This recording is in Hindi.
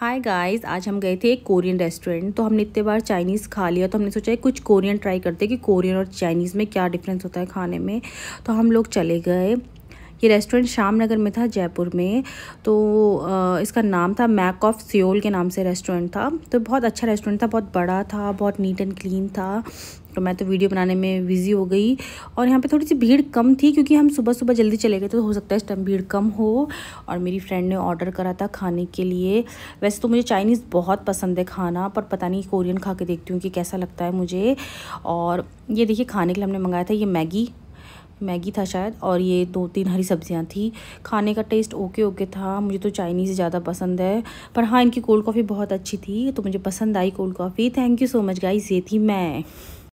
हाय गाइस आज हम गए थे एक कोरियन रेस्टोरेंट तो हमने इतने बार चाइनीज़ खा लिया तो हमने सोचा कुछ कोरियन ट्राई करते कि कोरियन और चाइनीज़ में क्या डिफरेंस होता है खाने में तो हम लोग चले गए ये रेस्टोरेंट शाम नगर में था जयपुर में तो इसका नाम था मैक ऑफ सियोल के नाम से रेस्टोरेंट था तो बहुत अच्छा रेस्टोरेंट था बहुत बड़ा था बहुत नीट एंड क्लीन था तो मैं तो वीडियो बनाने में बिज़ी हो गई और यहाँ पे थोड़ी सी भीड़ कम थी क्योंकि हम सुबह सुबह जल्दी चले गए तो हो सकता है इस टाइम भीड़ कम हो और मेरी फ्रेंड ने ऑर्डर करा था खाने के लिए वैसे तो मुझे चाइनीज़ बहुत पसंद है खाना पर पता नहीं कोरियन खा के देखती हूँ कि कैसा लगता है मुझे और ये देखिए खाने के लिए हमने मंगाया था ये मैगी मैगी था शायद और ये दो तीन हरी सब्जियां थी खाने का टेस्ट ओके ओके था मुझे तो चाइनीज़ ज़्यादा पसंद है पर हाँ इनकी कोल्ड कॉफ़ी बहुत अच्छी थी तो मुझे पसंद आई cold coffee thank you so much guys ये थी मैं